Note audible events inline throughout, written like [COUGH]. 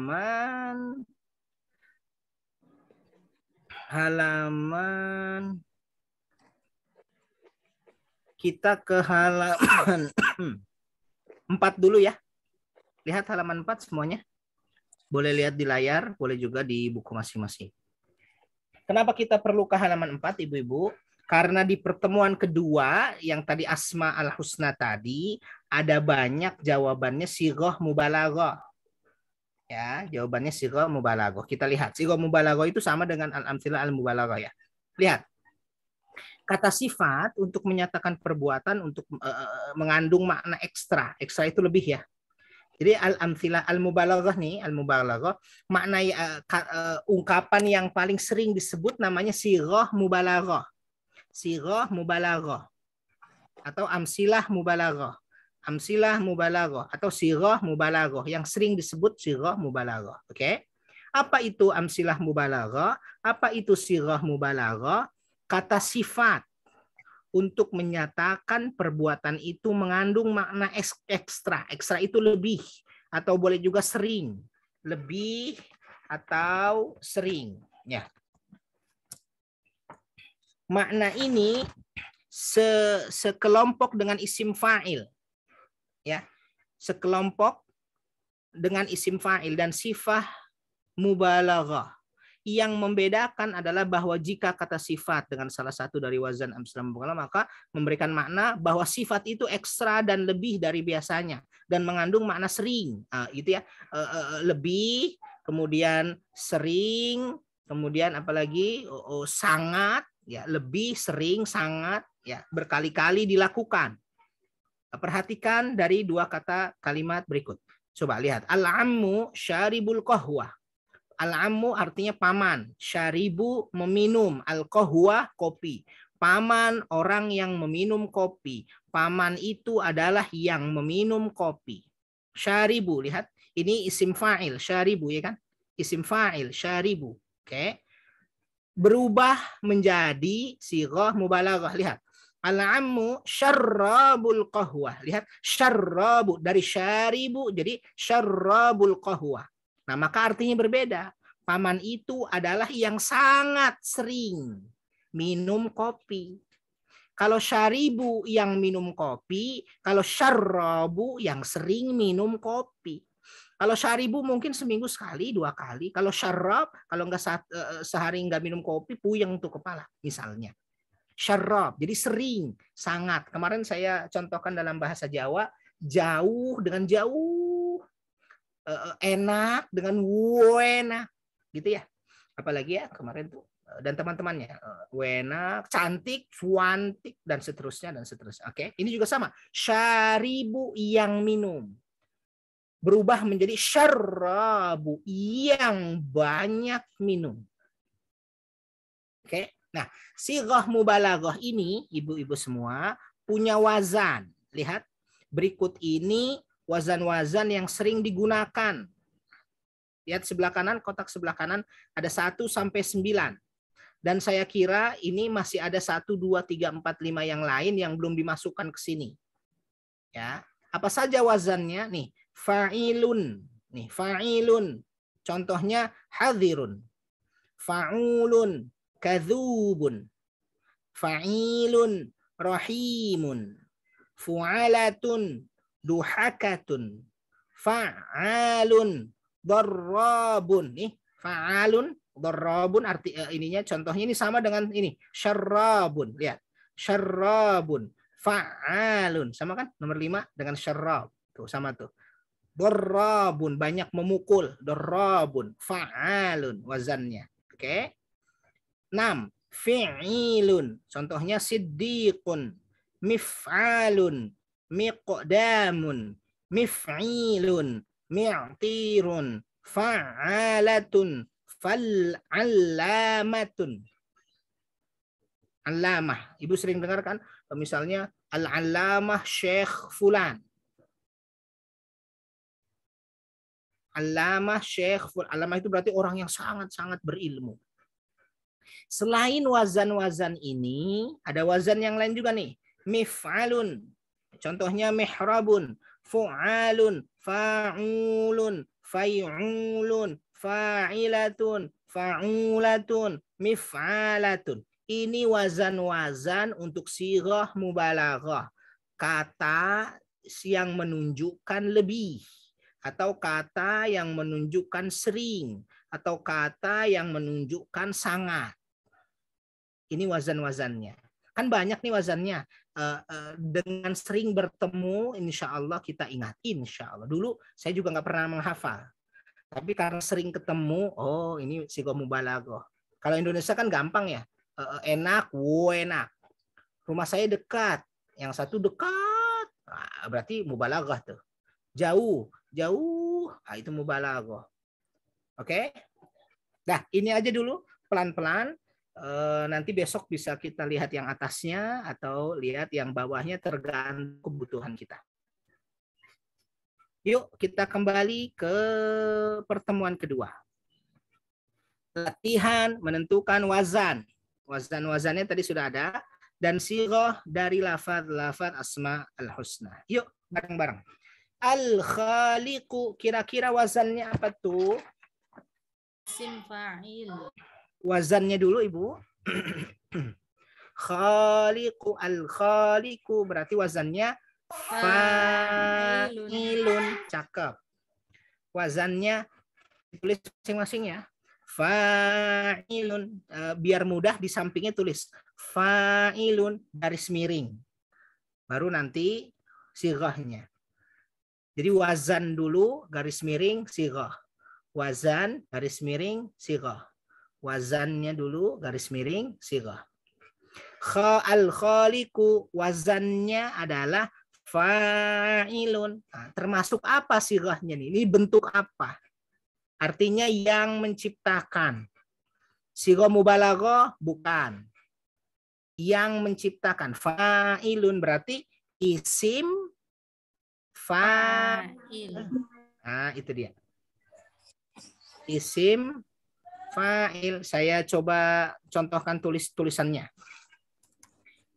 halaman halaman kita ke halaman 4 [CLEARS THROAT] dulu ya. Lihat halaman 4 semuanya. Boleh lihat di layar, boleh juga di buku masing-masing. Kenapa kita perlu ke halaman 4 Ibu-ibu? Karena di pertemuan kedua yang tadi Asma al-Husna tadi ada banyak jawabannya Roh mubalaghah Ya, jawabannya siro mubalago. Kita lihat. Siro mubalago itu sama dengan al-amsila al-mubalago ya. Lihat. Kata sifat untuk menyatakan perbuatan untuk uh, mengandung makna ekstra. Ekstra itu lebih ya. Jadi al amsila al mubalago nih, al mubalago makna uh, uh, ungkapan yang paling sering disebut namanya siro mubalago siro mubalago atau amsilah mubalago amsilah mubalaghah atau sirah mubalaghah yang sering disebut sirah mubalaghah. Oke. Okay? Apa itu amsilah mubalaghah? Apa itu sirah mubalaghah? Kata sifat untuk menyatakan perbuatan itu mengandung makna ekstra. Ekstra itu lebih atau boleh juga sering, lebih atau sering, ya. Makna ini se sekelompok dengan isim fa'il ya sekelompok dengan isim fa'il dan sifat mubalaghah. Yang membedakan adalah bahwa jika kata sifat dengan salah satu dari wazan amsalam amsal maka memberikan makna bahwa sifat itu ekstra dan lebih dari biasanya dan mengandung makna sering, ah, itu ya eh, eh, eh, lebih, kemudian sering, kemudian apalagi oh, oh, sangat, ya lebih sering sangat, ya berkali-kali dilakukan Perhatikan dari dua kata kalimat berikut. Coba lihat. Al-ammu syaribul kohwa. Al-ammu artinya paman. Syaribu meminum. Al-kohwa kopi. Paman orang yang meminum kopi. Paman itu adalah yang meminum kopi. Syaribu. Lihat. Ini isim fa'il. Syaribu ya kan? Isim fa'il. Syaribu. Oke. Okay. Berubah menjadi sigoh mubalaghah. Lihat Al-ammu syarrabul qahwah. Lihat, syarrabu dari syaribu jadi syarrabul qahwah. Nah, maka artinya berbeda. Paman itu adalah yang sangat sering minum kopi. Kalau syaribu yang minum kopi, kalau syarrabu yang sering minum kopi. Kalau syaribu mungkin seminggu sekali, dua kali. Kalau syarab, kalau nggak eh, sehari nggak minum kopi, puyeng tuh kepala misalnya syarab. Jadi sering, sangat. Kemarin saya contohkan dalam bahasa Jawa, jauh dengan jauh, eh, eh, enak dengan wena, gitu ya. Apalagi ya kemarin tuh eh, dan teman-temannya wena cantik cuantik dan seterusnya dan seterusnya oke ini juga sama syaribu yang minum berubah menjadi syarabu yang banyak minum oke Nah, si roh mubalaghah ini ibu-ibu semua punya wazan. Lihat berikut ini wazan-wazan yang sering digunakan. Lihat sebelah kanan, kotak sebelah kanan ada 1 sampai 9. Dan saya kira ini masih ada 1 2 3 4 5 yang lain yang belum dimasukkan ke sini. Ya. Apa saja wazannya? Nih, fa'ilun. Nih, fa'ilun. Contohnya hadirun. Fa'ulun kazubun, fa'ilun rahimun fu'alatun duhakatun fa'alun darrabun nih fa'alun darrabun arti eh, ininya contohnya ini sama dengan ini syarrabun lihat syarrabun fa'alun sama kan nomor lima dengan syarrab tuh sama tuh darrabun banyak memukul darrabun fa'alun wazannya oke okay? 6. Fi'ilun. Contohnya siddiqun. Mif'alun. Miqdamun. Mif'ilun. Mi'tirun. Fa'alatun. Fal'allamatun. Alamah. Ibu sering dengar kan? Misalnya Al-Alamah Syekh Fulan. Alamah Syekh Fulan. Alamah itu berarti orang yang sangat-sangat berilmu. Selain wazan-wazan ini, ada wazan yang lain juga nih. Mif'alun. Contohnya mihrabun, fu'alun, fa'ulun, fai'ulun, fa'ilatun, fa'ulatun, mif'alatun. Ini wazan-wazan untuk sirah mubalaghah. Kata yang menunjukkan lebih atau kata yang menunjukkan sering atau kata yang menunjukkan sangat. Ini wazan-wazannya. Kan banyak nih wazannya. Eh, eh, dengan sering bertemu, insya Allah kita ingat. Insya Allah. Dulu saya juga nggak pernah menghafal. Tapi karena sering ketemu, oh ini sigo mubalago. Kalau Indonesia kan gampang ya. Eh, enak, wow enak. Rumah saya dekat. Yang satu dekat. Nah, berarti mubalaghah tuh. Jauh, jauh. Nah, itu mubalaghah Oke? Okay? Nah, ini aja dulu pelan-pelan. E, nanti besok bisa kita lihat yang atasnya atau lihat yang bawahnya tergantung kebutuhan kita. Yuk, kita kembali ke pertemuan kedua. Latihan menentukan wazan. Wazan-wazannya tadi sudah ada. Dan siroh dari lafad-lafad asma al-husna. Yuk, bareng-bareng. Al-khaliku, kira-kira wazannya apa tuh? isim fa'il. Wazannya dulu Ibu. khaliqu al-khaliqu berarti wazannya fa'ilun. Cakep. Wazannya tulis masing-masing ya. Fa'ilun eh, biar mudah di sampingnya tulis fa'ilun garis miring. Baru nanti sigahnya. Jadi wazan dulu garis miring sigah wazan garis miring sigo wazannya dulu garis miring sigo kha al khaliku wazannya adalah fa'ilun nah, termasuk apa sih nih ini bentuk apa artinya yang menciptakan sigo mubalago bukan yang menciptakan fa'ilun berarti isim fa'il nah itu dia isim fa'il. Saya coba contohkan tulis tulisannya.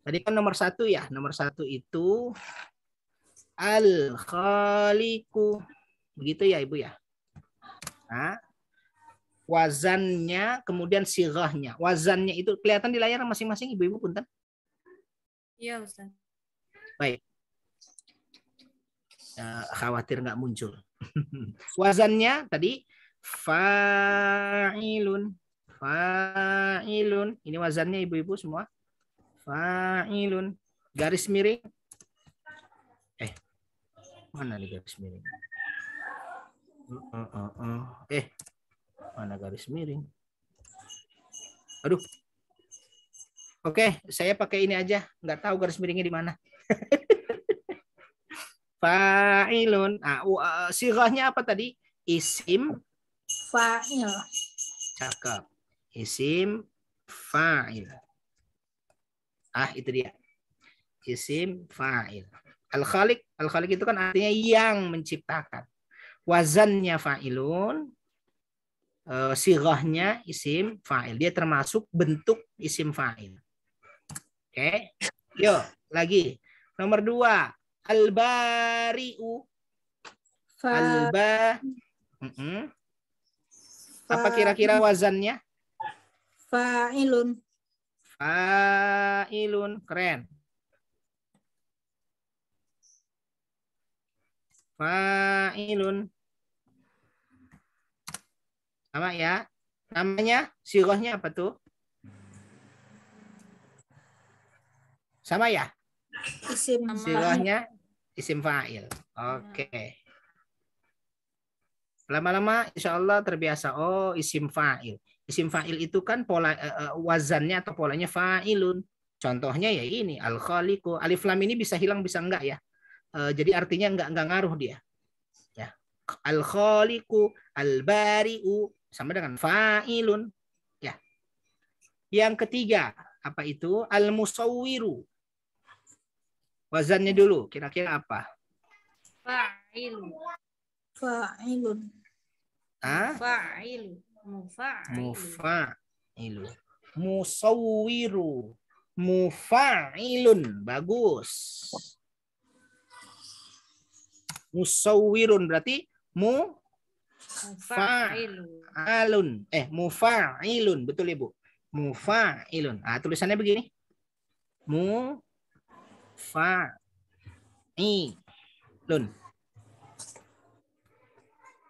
Tadi kan nomor satu ya. Nomor satu itu al-khaliku. Begitu ya Ibu ya. Nah, wazannya, kemudian sirahnya. Wazannya itu kelihatan di layar masing-masing Ibu-Ibu Punten? Iya Ustaz. Baik. nah, khawatir nggak muncul. [LAUGHS] wazannya tadi fa'ilun fa'ilun ini wazannya ibu-ibu semua fa'ilun garis miring eh mana nih garis miring eh mana garis miring aduh oke saya pakai ini aja nggak tahu garis miringnya di mana [LAUGHS] fa'ilun ah, uh, ah, sirahnya apa tadi isim fa'il. Cakep. Isim fa'il. Ah, itu dia. Isim fa'il. Al-Khalik, Al-Khalik itu kan artinya yang menciptakan. Wazannya fa'ilun, eh, sirahnya isim fa'il. Dia termasuk bentuk isim fa'il. Oke, okay. yuk lagi. Nomor dua, al-bari'u. Al-ba. Apa kira-kira wazannya? Fa'ilun. Fa'ilun, keren. Fa'ilun. Sama ya. Namanya sirohnya apa tuh? Sama ya? Isim sirohnya isim fa'il. Oke. Okay. Lama-lama insya Allah terbiasa. Oh isim fa'il. Isim fa'il itu kan pola uh, wazannya atau polanya fa'ilun. Contohnya ya ini al khaliqu Alif lam ini bisa hilang bisa enggak ya. Uh, jadi artinya enggak enggak ngaruh dia. Ya. Al khaliqu al bari'u sama dengan fa'ilun. Ya. Yang ketiga, apa itu? Al musawwiru. Wazannya dulu, kira-kira apa? Fa'ilun. Fa'ilun. Ah? Mufa'ilu. Mufa'ilu. Mufa'ilu. Musawwiru. Mufa'ilun. Bagus. Musawwirun berarti mu Mufa'ilun. Eh, mufa'ilun. Betul Ibu. Mufa'ilun. Ah, tulisannya begini. Mu fa, i, lun,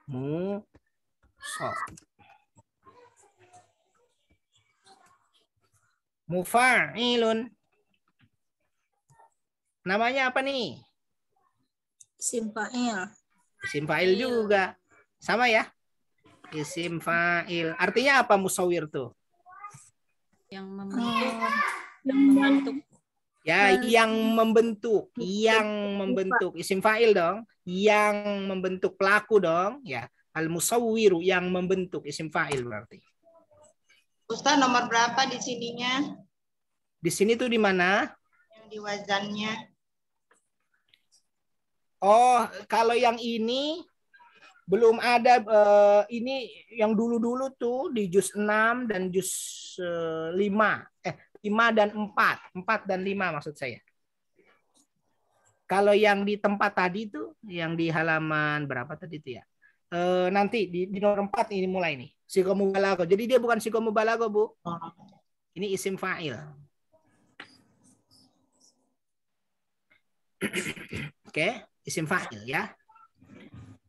Mu So. Mufa'ilun. Namanya apa nih? simfail simfail iya. juga. Sama ya? Isim fa'il. Artinya apa musawir tuh? Yang membentuk. Yang membentuk. Ya, yang membentuk, yang membentuk isim fa'il dong, yang membentuk pelaku dong, ya. Al-musawwiru yang membentuk isim fa'il berarti. Ustaz nomor berapa di sininya? Di sini tuh di mana? Yang di wazannya. Oh, kalau yang ini belum ada uh, ini yang dulu-dulu tuh di jus 6 dan jus uh, 5. Eh, 5 eh, dan 4. 4 dan 5 maksud saya. Kalau yang di tempat tadi tuh yang di halaman berapa tadi tuh ya? uh, nanti di, di nomor 4 ini mulai nih. Sikomubalago. Jadi dia bukan sikomubalago, Bu. Oh. Ini isim fa'il. [COUGHS] Oke, okay. isim fa'il ya.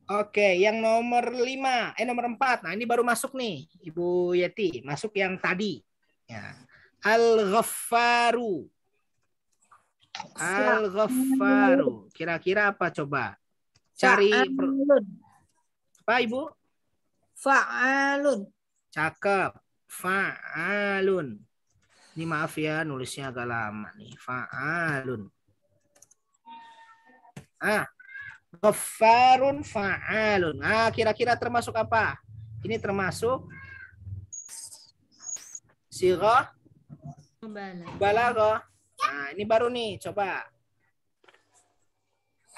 Oke, okay. yang nomor 5, eh nomor 4. Nah, ini baru masuk nih, Ibu Yeti. Masuk yang tadi. Ya. Al-Ghaffaru. Al-Ghaffaru. Kira-kira apa coba? Cari Pak Ibu? Fa'alun. Cakep. Fa'alun. Ini maaf ya nulisnya agak lama nih. Fa'alun. Ah. Ghaffarun fa'alun. Ah, kira-kira termasuk apa? Ini termasuk Siro Balago. Nah, ini baru nih, coba.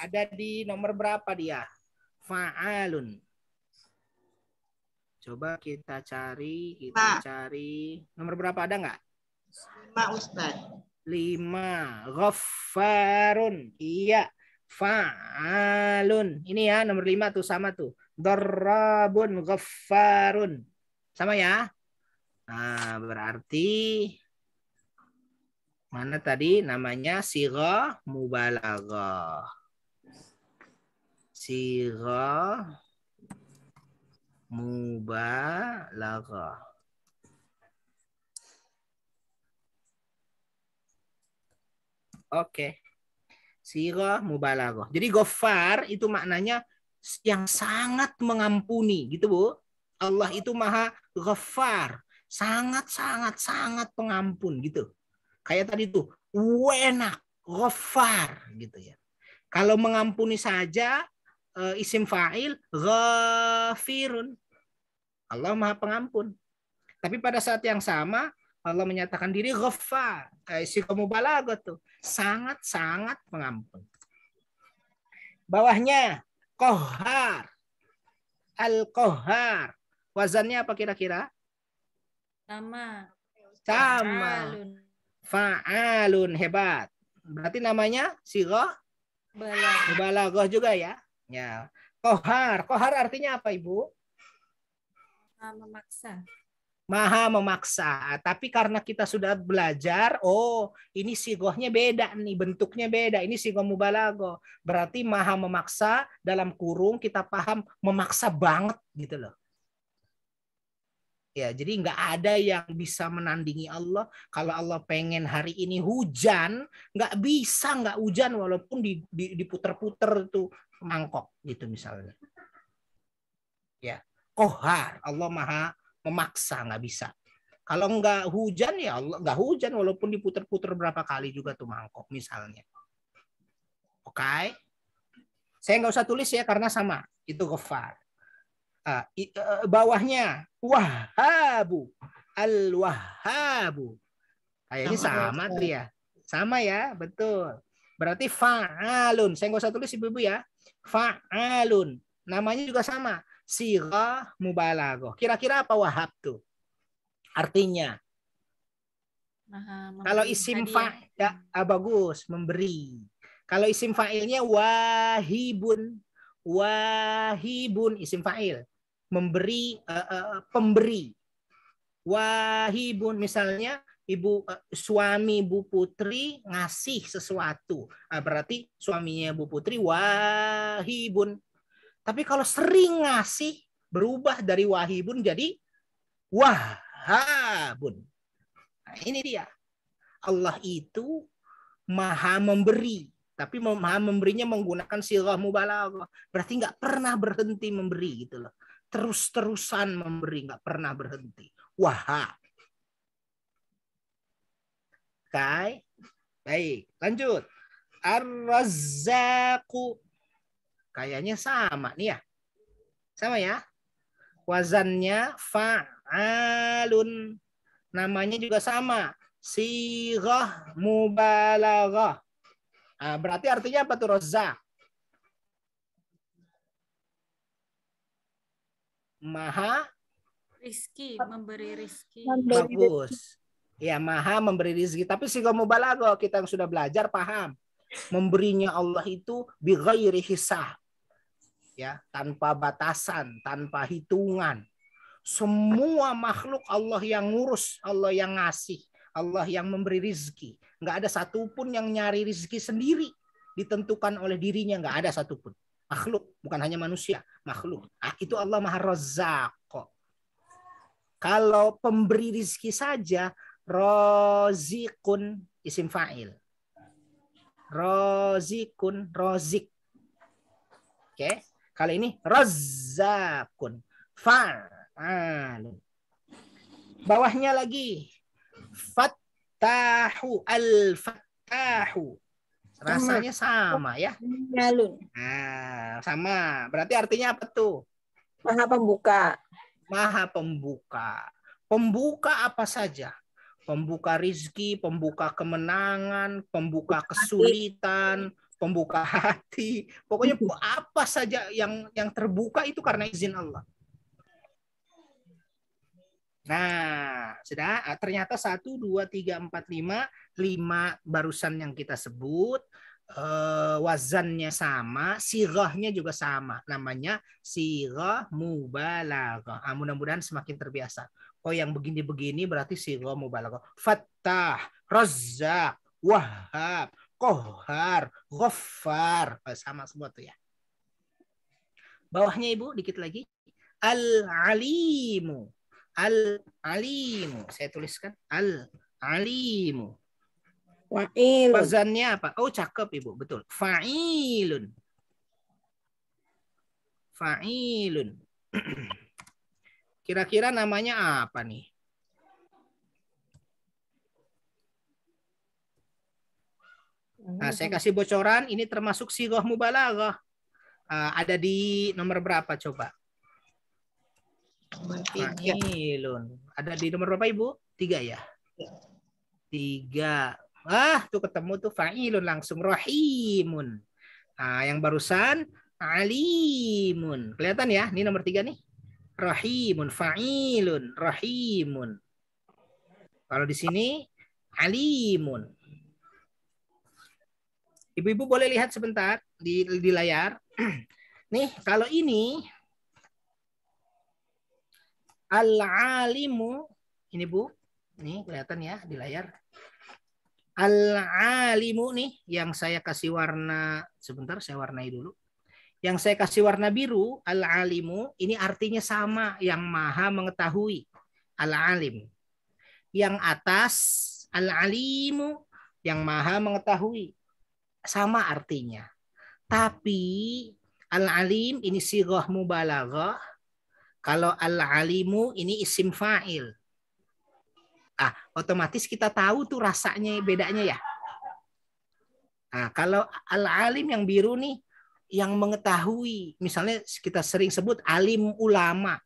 Ada di nomor berapa dia? Fa'alun. Coba kita cari, kita Ma. cari. Nomor berapa ada nggak? Lima, Ustaz. Lima. Ghaffarun. Iya. Fa'alun. Ini ya, nomor lima tuh sama tuh. dorabun Ghaffarun. Sama ya? Nah, berarti mana tadi namanya siro mubalaghah. siro mubalaghah. Oke. Okay. Sirah mubalaghah. Jadi gofar itu maknanya yang sangat mengampuni, gitu Bu. Allah itu maha gofar. Sangat-sangat-sangat pengampun, gitu. Kayak tadi tuh, wenak, gofar, gitu ya. Kalau mengampuni saja, eh, isim fa'il, ghafirun. Allah Maha Pengampun. Tapi pada saat yang sama Allah menyatakan diri ghafar, si kamu tuh, sangat-sangat pengampun. Bawahnya kohar, al kohar, wazannya apa kira-kira? Sama. Sama. Fa'alun Fa hebat. Berarti namanya siroh Balagoh juga ya. Ya. Kohar. Kohar artinya apa Ibu? Maha memaksa. Maha memaksa. Tapi karena kita sudah belajar, oh ini sigohnya beda nih, bentuknya beda. Ini sigoh mubalago. Berarti maha memaksa dalam kurung kita paham memaksa banget gitu loh. Ya, jadi nggak ada yang bisa menandingi Allah. Kalau Allah pengen hari ini hujan, nggak bisa nggak hujan walaupun di, di, diputer-puter tuh mangkok gitu misalnya. Ya, kohar. Allah maha memaksa, nggak bisa. Kalau nggak hujan ya Allah nggak hujan walaupun diputer-puter berapa kali juga tuh mangkok misalnya. Oke. Okay? Saya nggak usah tulis ya karena sama itu kefar. Uh, uh, bawahnya wahabu al wahabu. Kayaknya sama tuh ya. Sama ya, betul. Berarti fa'alun. Saya nggak usah tulis ibu-ibu ya. Fa'alun. Namanya juga sama siga mubalago. Kira-kira apa wahab tu Artinya, Maha, kalau isim fa'il, ya, ah, bagus, memberi. Kalau isim fa'ilnya wahibun. Wahibun isim fa'il. Memberi, uh, uh, pemberi. Wahibun misalnya ibu eh, suami Bu Putri ngasih sesuatu. Ah, berarti suaminya Bu Putri wahibun tapi kalau sering ngasih berubah dari wahibun jadi wahabun. Nah, ini dia. Allah itu maha memberi. Tapi maha memberinya menggunakan silah mubalaghah. Berarti nggak pernah berhenti memberi gitu loh. Terus-terusan memberi, nggak pernah berhenti. Wahab. Oke. Baik, lanjut. Ar-Razzaqu Kayaknya sama nih ya. Sama ya. Wazannya fa'alun. Namanya juga sama. Sirah mubalaghah. Ah, berarti artinya apa tuh Rozza? Maha Rizki, memberi rizki. Bagus. Ya, maha memberi rizki. Tapi sirah mubalaghah kita yang sudah belajar paham. Memberinya Allah itu bighairi hisab ya, tanpa batasan, tanpa hitungan. Semua makhluk Allah yang ngurus, Allah yang ngasih, Allah yang memberi rizki. Nggak ada satupun yang nyari rizki sendiri. Ditentukan oleh dirinya, nggak ada satupun. Makhluk, bukan hanya manusia, makhluk. Nah, itu Allah Maha rozak. Kalau pemberi rizki saja, rozikun isim fa'il. Rozikun, rozik. Oke. Okay. Kali ini razakun fa'alun. Bawahnya lagi fattahu al-fattahu. Rasanya sama ya. Nah, sama. Berarti artinya apa tuh? Maha pembuka. Maha pembuka. Pembuka apa saja? Pembuka rizki, pembuka kemenangan, pembuka kesulitan, pembuka hati, pokoknya hmm. apa saja yang yang terbuka itu karena izin Allah. Nah, sudah ah, ternyata satu dua tiga empat lima lima barusan yang kita sebut eh, wazannya sama, sirahnya juga sama. Namanya sirah mubalaghah. Ah, mudah-mudahan semakin terbiasa. Oh, yang begini-begini berarti sirah mubalaghah. Fattah, Razzaq, wahab Kohar, Gofar, oh, sama semua tuh ya. Bawahnya Ibu, dikit lagi. Al-Alimu. Al-Alimu. Saya tuliskan Al-Alimu. Fa'il. Wazannya apa? Oh, cakep Ibu, betul. Fa'ilun. Fa'ilun. [CLEARS THROAT] Kira-kira namanya apa nih? Hmm, nah, saya hmm. kasih bocoran, ini termasuk siroh mubalaghah. Uh, ada di nomor berapa coba? Nomor nah, ya. Ada di nomor berapa Ibu? Tiga ya? ya? Tiga. Ah, tuh ketemu tuh fa'ilun langsung. Rahimun. Nah, yang barusan alimun. Kelihatan ya? Ini nomor tiga nih. Rahimun, fa'ilun, rahimun. Kalau di sini alimun. Ibu-ibu boleh lihat sebentar di, di layar. [CLEARS THROAT] Nih, kalau ini al-alimu ini Bu, nih kelihatan ya di layar. Al-alimu nih yang saya kasih warna sebentar saya warnai dulu. Yang saya kasih warna biru al-alimu ini artinya sama yang maha mengetahui al-alim. Yang atas al-alimu yang maha mengetahui sama artinya. Tapi al-alim ini sirah mubalaghah. Kalau al-alimu ini isim fa'il. Ah, otomatis kita tahu tuh rasanya bedanya ya. Nah, kalau al-alim yang biru nih yang mengetahui, misalnya kita sering sebut alim ulama.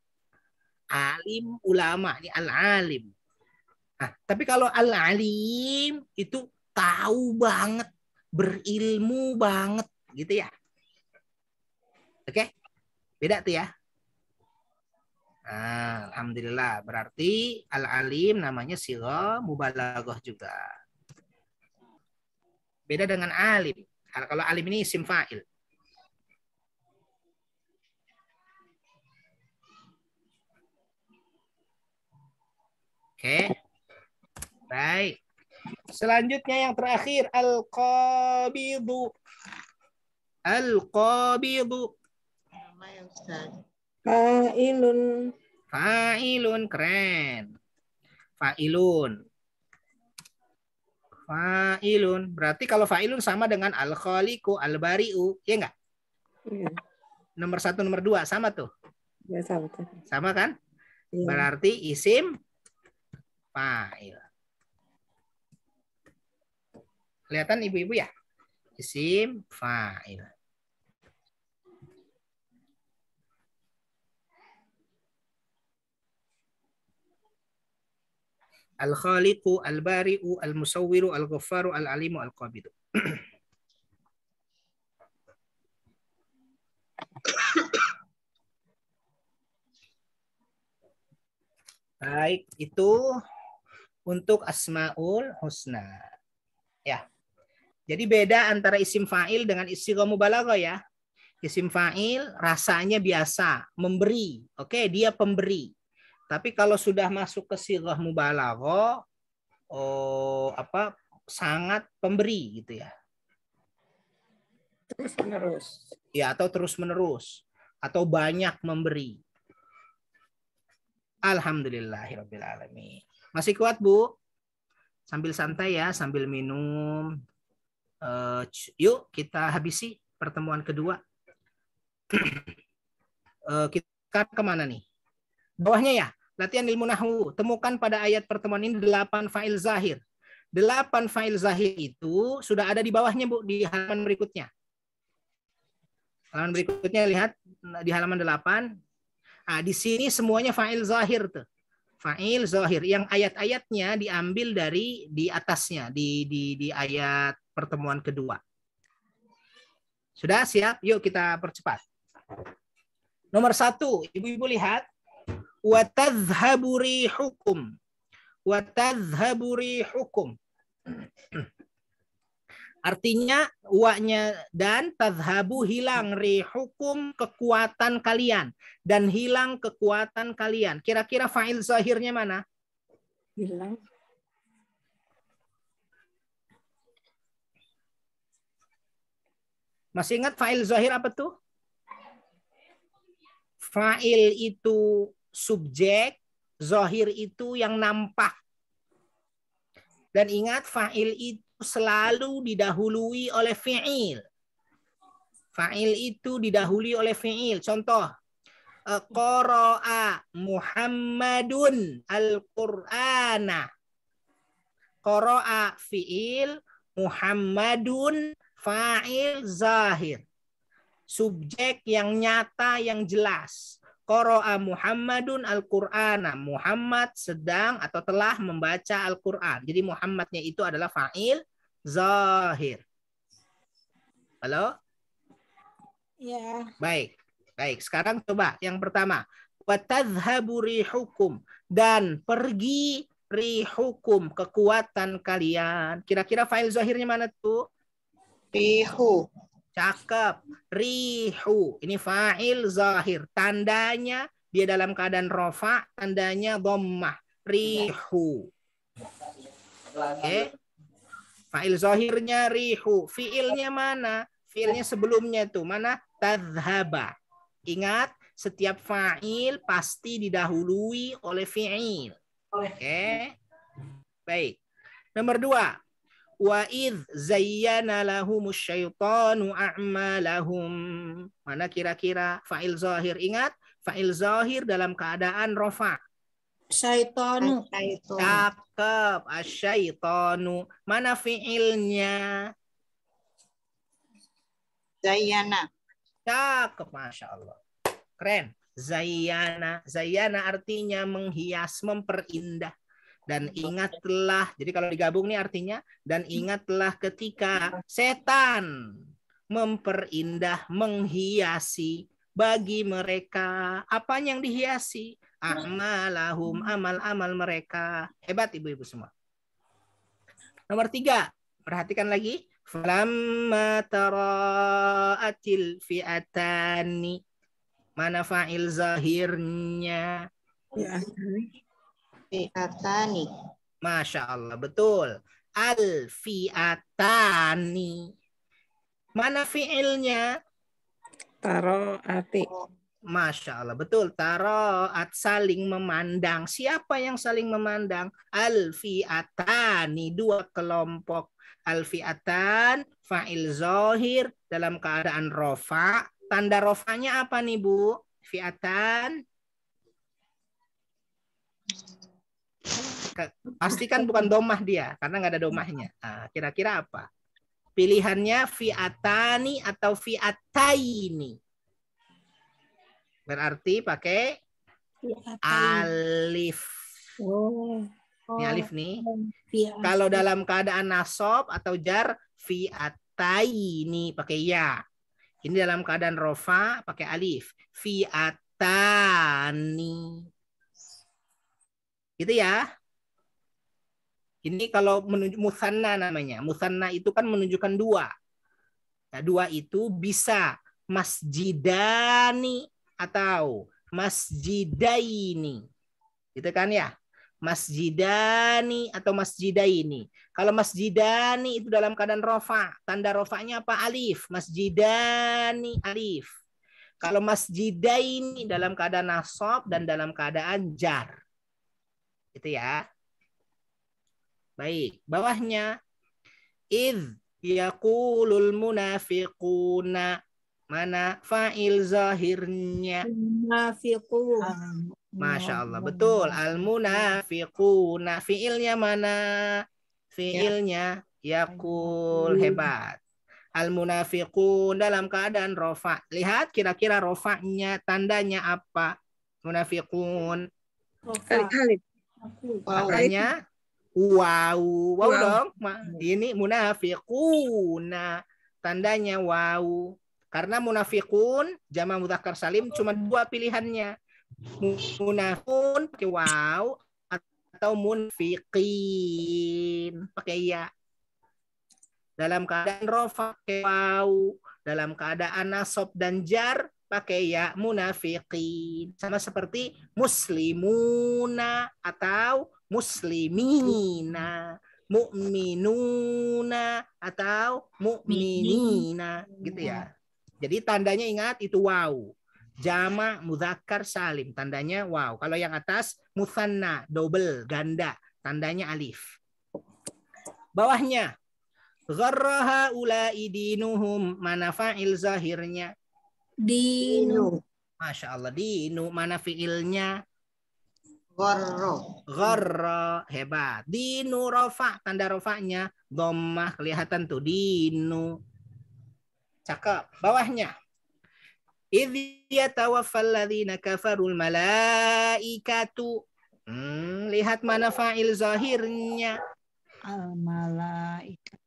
Alim ulama, ini al-alim. Nah, tapi kalau al-alim itu tahu banget berilmu banget gitu ya. Oke? Okay? Beda tuh ya. Nah, Alhamdulillah. Berarti al-alim namanya siro Mubalagoh juga. Beda dengan alim. Kalau alim ini isim fa'il. Oke. Okay. Baik. Selanjutnya yang terakhir al-qabidu. Al-qabidu. Fa'ilun. Fa'ilun keren. Fa'ilun. Fa'ilun. Berarti kalau fa'ilun sama dengan al-khaliqu, al-bari'u, ya enggak? Iya. Nomor satu, nomor dua sama tuh. Ya, sama Sama kan? Iya. Berarti isim fa'il. Kelihatan ibu-ibu ya? Isim fa'il. Al-Khaliqu, Al-Bari'u, Al-Musawwiru, Al-Ghaffaru, Al-Alimu, Al-Qabidu. Baik, itu untuk Asmaul Husna. Ya. Jadi beda antara isim fa'il dengan istighah balago ya. Isim fa'il rasanya biasa, memberi. Oke, dia pemberi. Tapi kalau sudah masuk ke sirah balago, oh apa sangat pemberi gitu ya. Terus menerus. Ya, atau terus menerus atau banyak memberi. Alhamdulillahirrahmanirrahim. Masih kuat, Bu? Sambil santai ya, sambil minum uh, yuk kita habisi pertemuan kedua. uh, [CLEARS THROAT] kita kemana nih? Bawahnya ya, latihan ilmu nahu. Temukan pada ayat pertemuan ini delapan fa'il zahir. Delapan fa'il zahir itu sudah ada di bawahnya Bu, di halaman berikutnya. Halaman berikutnya lihat di halaman delapan. Ah, di sini semuanya fa'il zahir tuh fa'il Zohir yang ayat-ayatnya diambil dari di atasnya di di di ayat pertemuan kedua. Sudah siap? Yuk kita percepat. Nomor satu, ibu-ibu lihat. Watadhaburi hukum. Watadhaburi hukum. [CLEARS THROAT] Artinya uaknya dan tadhabu hilang rihukum kekuatan kalian dan hilang kekuatan kalian. Kira-kira fa'il zahirnya mana? Hilang. Masih ingat fa'il zahir apa tuh? Fa'il itu subjek, zahir itu yang nampak. Dan ingat fa'il itu selalu didahului oleh fi'il. Fa'il itu didahului oleh fi'il. Contoh, e, Qara'a Muhammadun Al-Qur'ana. Qara'a fi'il, Muhammadun fa'il zahir. Subjek yang nyata, yang jelas. Qara'a Muhammadun Al-Qur'ana. Muhammad sedang atau telah membaca Al-Qur'an. Jadi Muhammadnya itu adalah fa'il, zahir. Halo? Ya. Baik. Baik, sekarang coba yang pertama. Watadhabu rihukum. Dan pergi rihukum, kekuatan kalian. Kira-kira file zahirnya mana tuh? Rihu. Cakep. Rihu. Ini fa'il zahir. Tandanya dia dalam keadaan rofa, tandanya dommah. Rihu. Ya. Oke. Okay. Fa'il zahirnya rihu. Fi'ilnya mana? Fi'ilnya sebelumnya itu. Mana? Tadhaba. Ingat, setiap fa'il pasti didahului oleh fi'il. Oke. Okay? Baik. Nomor dua. Wa zayyana lahumus syaitanu a'malahum. Mana kira-kira fa'il zahir? Ingat, fa'il zahir dalam keadaan rofa. Syaitonu. Cakep. Asyaitonu. Mana fiilnya? Zayana. Cakep. Masya Allah. Keren. Zayana. Zayana artinya menghias, memperindah. Dan ingatlah, jadi kalau digabung nih artinya, dan ingatlah ketika setan memperindah, menghiasi bagi mereka apa yang dihiasi nah. amalahum amal-amal hmm. mereka hebat ibu-ibu semua nomor tiga perhatikan lagi falamma tara'atil fi'atani mana fa'il zahirnya fi'atani Masya Allah, betul. fiatani Mana fiilnya? Taro ati. Oh, Masya Allah, betul. Taro at saling memandang. Siapa yang saling memandang? Alfi atani, dua kelompok. Alfi atan, fa'il zohir, dalam keadaan rofa. Tanda rofanya apa nih, Bu? Fiatan. Pastikan bukan domah dia, karena nggak ada domahnya. Ah, kira-kira apa? Pilihannya fi'atani atau fi'ataini. Berarti pakai alif. Oh. oh. Ini alif nih. Oh, fiatani. Kalau dalam keadaan nasob atau jar, fi'ataini pakai ya. Ini dalam keadaan rofa pakai alif. Fi'atani. Gitu ya. Ini kalau menuju musanna namanya. Musanna itu kan menunjukkan dua. Nah, dua itu bisa masjidani atau masjidaini. Gitu kan ya? Masjidani atau masjidaini. Kalau masjidani itu dalam keadaan rofa. Tanda rofanya apa? Alif. Masjidani alif. Kalau masjidaini dalam keadaan nasab dan dalam keadaan jar. Gitu ya. Baik, bawahnya id yaqulul munafiquna mana fa'il zahirnya munafiqun ah, Masya Allah betul al munafiquna fiilnya mana fiilnya yaqul hebat al munafiqun dalam keadaan rofa lihat kira-kira rofaknya tandanya apa munafiqun alif alif Makanya Wow, wow, wow. dong. Ini munafiquna. Tandanya wow. Karena munafikun jama mudzakkar salim cuma dua pilihannya. munafikun pakai wow atau munfiqin pakai ya. Dalam keadaan rofa pakai wow. Dalam keadaan nasob dan jar pakai ya munafiqin. Sama seperti muslimuna atau muslimina, mukminuna atau mukminina gitu ya. Jadi tandanya ingat itu wow. Jama muzakkar salim tandanya wow. Kalau yang atas musanna double ganda tandanya alif. Bawahnya gharaha ulai dinuhum mana fa'il zahirnya dinu. Masya Allah dinu mana fiilnya Gharra. Gharra. Hebat. Dinu rofa. Tanda rofanya. Dommah. Kelihatan tuh. Dinu. Cakep. Bawahnya. Idh yatawaffal ladhina kafarul malaikatu. Hmm, lihat mana fa'il zahirnya. Al malaikatu.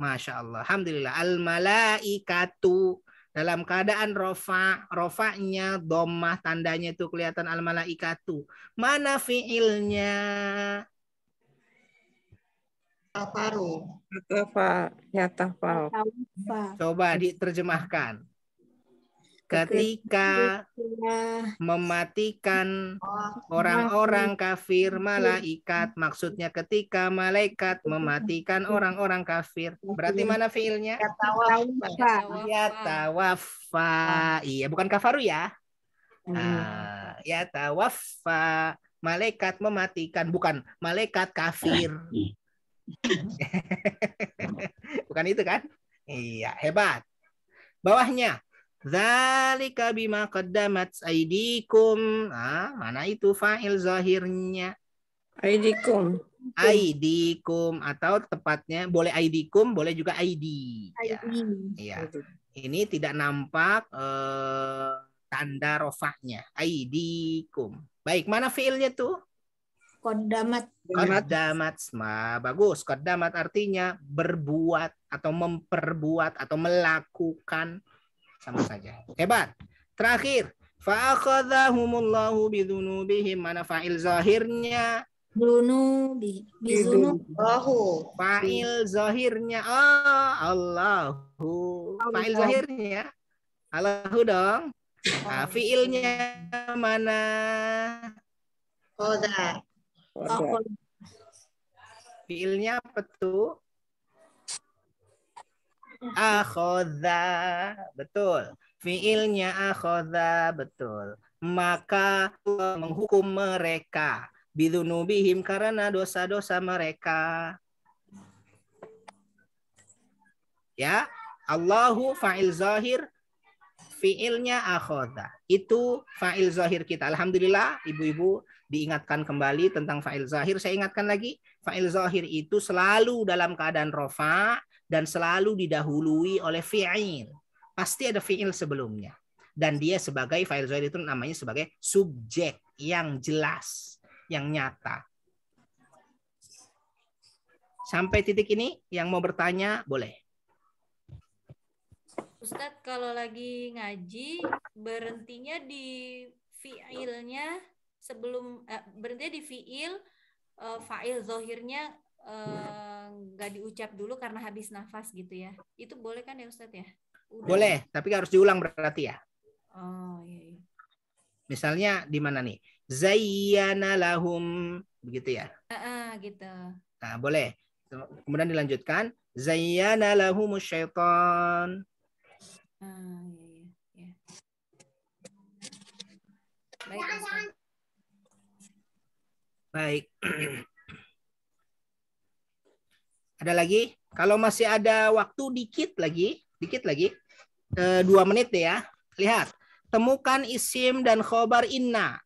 Masya Allah. Alhamdulillah. Al malaikatu dalam keadaan rofa rofanya domah tandanya itu kelihatan al malaikatu mana fiilnya tafaru tafa ya tafa coba diterjemahkan ketika mematikan orang-orang kafir malaikat maksudnya ketika malaikat mematikan orang-orang kafir berarti mana fiilnya ya tawafa iya bukan kafaru ya iya ya tawafa malaikat mematikan bukan malaikat kafir [LAUGHS] bukan itu kan iya hebat bawahnya Zalika bima qaddamat aidikum. Ah, mana itu fa'il zahirnya? Aidikum. Aidikum atau tepatnya boleh aidikum, boleh juga aidi. Aidi. Ya. ya. Ini tidak nampak eh, tanda rofahnya. Aidikum. Baik, mana fiilnya tuh? Kodamat. Kodamat, ma bagus. Kodamat artinya berbuat atau memperbuat atau melakukan sama saja. Hebat. Terakhir, fa'akhadhahumullahu bidzunubihim mana fa'il zahirnya dzunubi bidzunubahu. Fa'il zahirnya oh, Allahu Fa'il zahirnya Allahu dong nah, Fi'ilnya mana Koda Fi'ilnya apa tuh Akhoda betul fiilnya akhoda betul maka menghukum mereka bidunubihim karena dosa-dosa mereka ya Allahu fa'il zahir fiilnya akhoda. itu fa'il zahir kita alhamdulillah ibu-ibu diingatkan kembali tentang fa'il zahir saya ingatkan lagi fa'il zahir itu selalu dalam keadaan rofa dan selalu didahului oleh fi'il. Pasti ada fi'il sebelumnya. Dan dia sebagai fa'il zahir itu namanya sebagai subjek yang jelas, yang nyata. Sampai titik ini yang mau bertanya boleh. Ustadz kalau lagi ngaji berhentinya di fi'ilnya sebelum eh, berhenti di fi'il eh, fa'il zohirnya Eh, nggak uh, diucap dulu karena habis nafas gitu ya. Itu boleh kan ya Ustadz ya? Udah. Boleh, tapi harus diulang berarti ya. Oh iya. iya. Misalnya di mana nih? Zayyana lahum begitu ya. Uh, uh, gitu. Nah, boleh. Kemudian dilanjutkan zayyana lahum syaitan. Uh, iya, iya. Baik. Baik. [CLEARS THROAT] Ada lagi? Kalau masih ada waktu dikit lagi, dikit lagi, e, dua menit deh ya. Lihat, temukan isim dan khobar inna.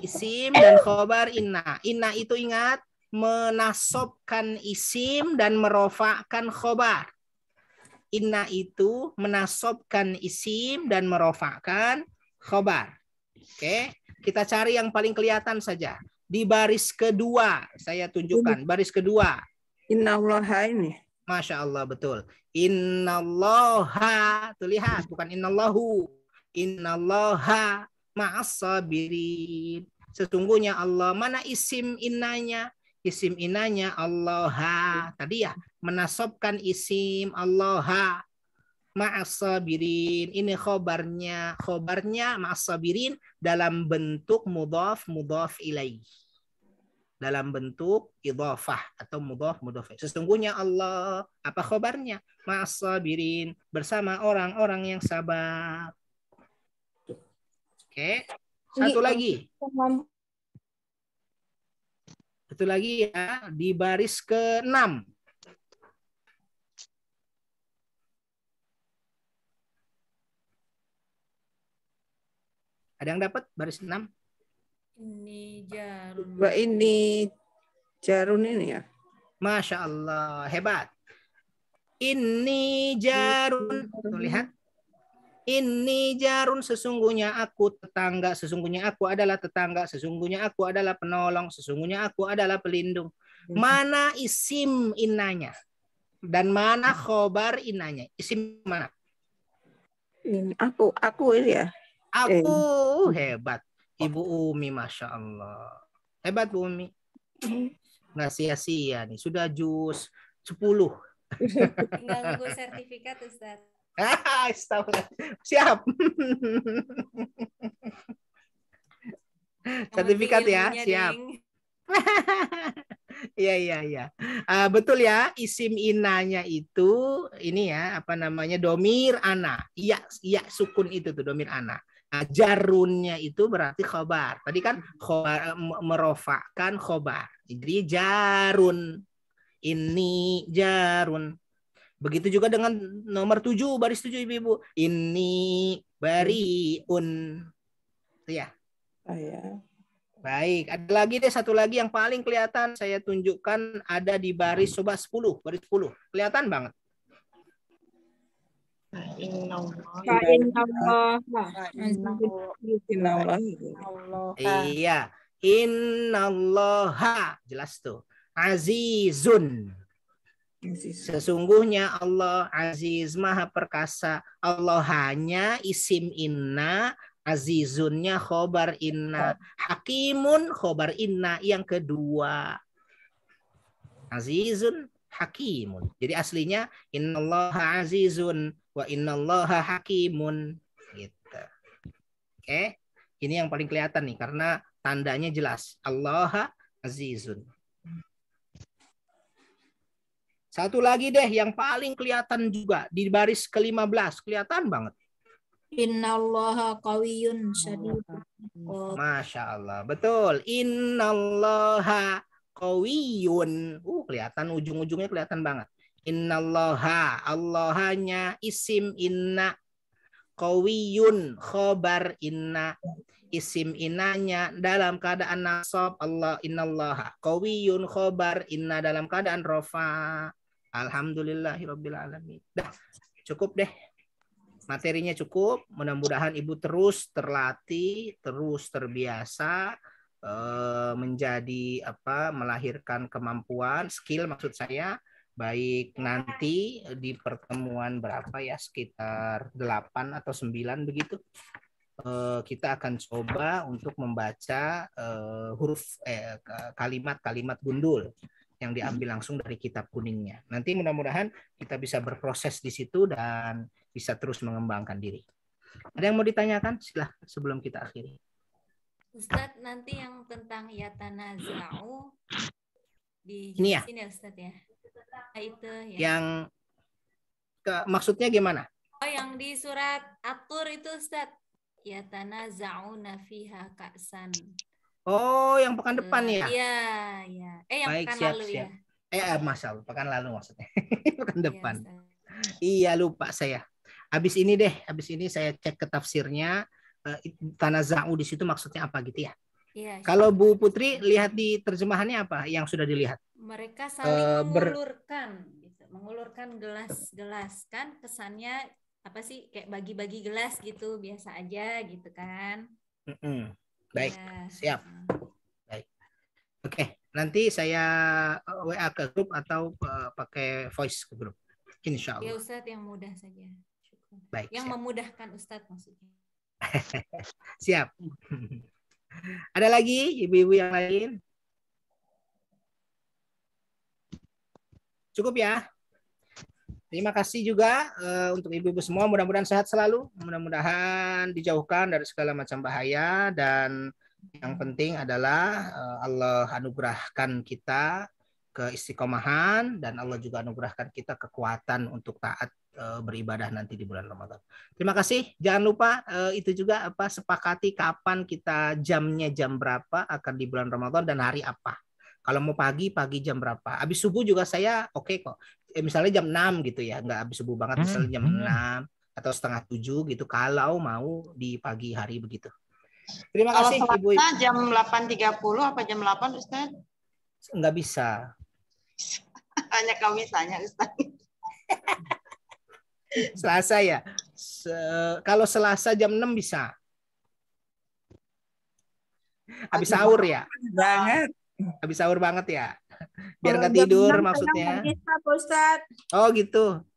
Isim dan khobar inna. Inna itu ingat, menasobkan isim dan merofakkan khobar. Inna itu menasobkan isim dan merofakkan khobar. Oke, kita cari yang paling kelihatan saja. Di baris kedua, saya tunjukkan. Baris kedua, Innallaha ini. Masya Allah betul. Innallaha tuh lihat bukan innallahu. Innallaha ma'asabirin. Sesungguhnya Allah mana isim inanya? Isim inanya Allah. Tadi ya menasobkan isim Allah. Ma'asabirin. Ini khobarnya. Khobarnya ma'asabirin dalam bentuk mudaf, mudaf ilaih dalam bentuk idhafah atau mudhof mudhof. Sesungguhnya Allah apa khabarnya? Ma'asabirin bersama orang-orang yang sabar. Oke. Okay. Satu lagi. Satu lagi ya di baris ke-6. Ada yang dapat baris 6? Ini jarun. Wa ini jarun ini ya. Masya Allah, hebat. Ini jarun. Tuh lihat. Ini jarun sesungguhnya aku tetangga, sesungguhnya aku adalah tetangga, sesungguhnya aku adalah penolong, sesungguhnya aku adalah pelindung. Hmm. Mana isim inanya? Dan mana khobar inanya? Isim mana? Hmm, aku, aku ini ya. Aku eh. hebat. Ibu Umi, masya Allah. Hebat Bu Umi. Nggak sia-sia nih. Sudah jus 10. Tinggal nunggu sertifikat Ustaz. Ah, Astagfirullah. Siap. sertifikat ya, siap. Iya iya iya. Uh, betul ya, isim inanya itu ini ya apa namanya domir ana. Iya iya sukun itu tuh domir ana jarunnya itu berarti khobar. Tadi kan khobar, eh, merofakkan khobar. Jadi jarun. Ini jarun. Begitu juga dengan nomor tujuh baris tujuh ibu-ibu. Ini bariun. Itu ya. Oh, ah, ya. Baik, ada lagi deh satu lagi yang paling kelihatan saya tunjukkan ada di baris coba 10, baris 10. Kelihatan banget. Inna Iya. Inna Jelas tuh. Azizun. Sesungguhnya Allah Aziz Maha Perkasa. Allah hanya isim inna, azizunnya khobar inna, oh. hakimun khobar inna yang kedua. Azizun hakimun. Jadi aslinya innallaha azizun wa innallaha hakimun gitu. Oke. Okay? Ini yang paling kelihatan nih karena tandanya jelas. Allah azizun. Satu lagi deh yang paling kelihatan juga di baris ke-15 kelihatan banget. Innallaha qawiyyun sadid. Masya Allah. Betul. Innallaha Kawiyun. Uh, kelihatan ujung-ujungnya kelihatan banget. Innallaha, Allahnya isim inna. Kawiyun, khobar inna. Isim inanya dalam keadaan nasab Allah innallaha. Kawiyun khobar inna dalam keadaan rofa. Alhamdulillahirrabbilalamin. Dah, cukup deh materinya cukup. Mudah-mudahan Ibu terus terlatih, terus terbiasa, Eh, menjadi apa melahirkan kemampuan skill maksud saya baik nanti di pertemuan berapa ya sekitar 8 atau 9 begitu eh, kita akan coba untuk membaca eh, huruf eh, kalimat-kalimat gundul yang diambil langsung dari kitab kuningnya. Nanti mudah-mudahan kita bisa berproses di situ dan bisa terus mengembangkan diri. Ada yang mau ditanyakan? Silahkan sebelum kita akhiri. Ustadz nanti yang tentang yatana zau di sini ya, ya Ustadz ya. Itu ya. Yang ke, maksudnya gimana? Oh, yang di surat Atur itu Ustadz. zau nafiha ka'san. Oh, yang pekan depan ya? Iya, iya. Eh, yang Baik, pekan siap, lalu ya. siap. ya. Eh, masal pekan lalu maksudnya. [LAUGHS] pekan ya, depan. Ustaz. Iya, lupa saya. Habis ini deh, habis ini saya cek ke tafsirnya. Eh, tanazau di situ maksudnya apa gitu ya? Iya, iya. Kalau Bu Putri lihat di terjemahannya apa yang sudah dilihat? Mereka eh, saling uh, mengulurkan, gitu. mengulurkan gelas-gelas kan kesannya apa sih kayak bagi-bagi gelas gitu biasa aja gitu kan? Mm -mm. Baik, ya. siap. Baik. Oke, okay. nanti saya eh, WA ke grup atau pakai voice ke grup. Insya ya, Allah. Ya Ustadz yang mudah saja. Baik. Yang siap. memudahkan Ustadz maksudnya. [LAUGHS] Siap. Ada lagi ibu-ibu yang lain? Cukup ya. Terima kasih juga uh, untuk ibu-ibu semua. Mudah-mudahan sehat selalu. Mudah-mudahan dijauhkan dari segala macam bahaya dan yang penting adalah uh, Allah anugerahkan kita keistiqomahan dan Allah juga anugerahkan kita kekuatan untuk taat eh, beribadah nanti di bulan Ramadan. Terima kasih. Jangan lupa eh, itu juga apa sepakati kapan kita jamnya jam berapa akan di bulan Ramadan dan hari apa. Kalau mau pagi pagi jam berapa. Abis subuh juga saya oke okay kok. Eh, misalnya jam 6 gitu ya, nggak abis subuh banget hmm, misalnya jam 6 hmm. atau setengah 7 gitu kalau mau di pagi hari begitu. Terima kalau kasih Ibu. Jam 8.30 apa jam 8 Ustaz? Enggak bisa hanya kami tanya Ustaz. [LAUGHS] Selasa ya. Se kalau Selasa jam 6 bisa. Habis sahur ya. Banget. Habis sahur banget ya. Biar nggak tidur maksudnya. Oh gitu.